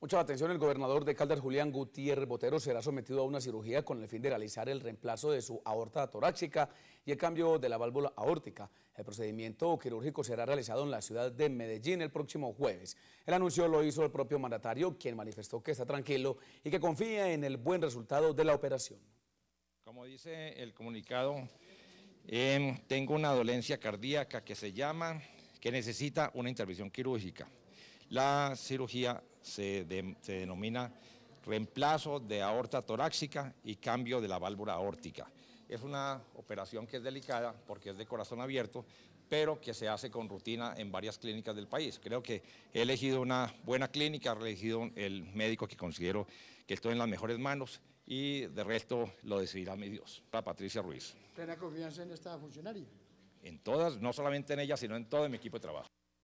Mucha atención, el gobernador de Caldas, Julián Gutiérrez Botero, será sometido a una cirugía con el fin de realizar el reemplazo de su aorta torácica y el cambio de la válvula aórtica. El procedimiento quirúrgico será realizado en la ciudad de Medellín el próximo jueves. El anuncio lo hizo el propio mandatario, quien manifestó que está tranquilo y que confía en el buen resultado de la operación. Como dice el comunicado, em, tengo una dolencia cardíaca que se llama, que necesita una intervención quirúrgica. La cirugía se, denomina reemplazo de aorta torácica y cambio de la válvula aórtica. Es una operación que es delicada porque es de corazón abierto, pero que se hace con rutina en varias clínicas del país. Creo que he elegido una buena clínica, he elegido el médico que considero que estoy en las mejores manos y de resto lo decidirá mi Dios. Para Patricia Ruiz. ¿Plena confianza en esta funcionaria? En todas, no solamente en ella, sino en todo mi equipo de trabajo.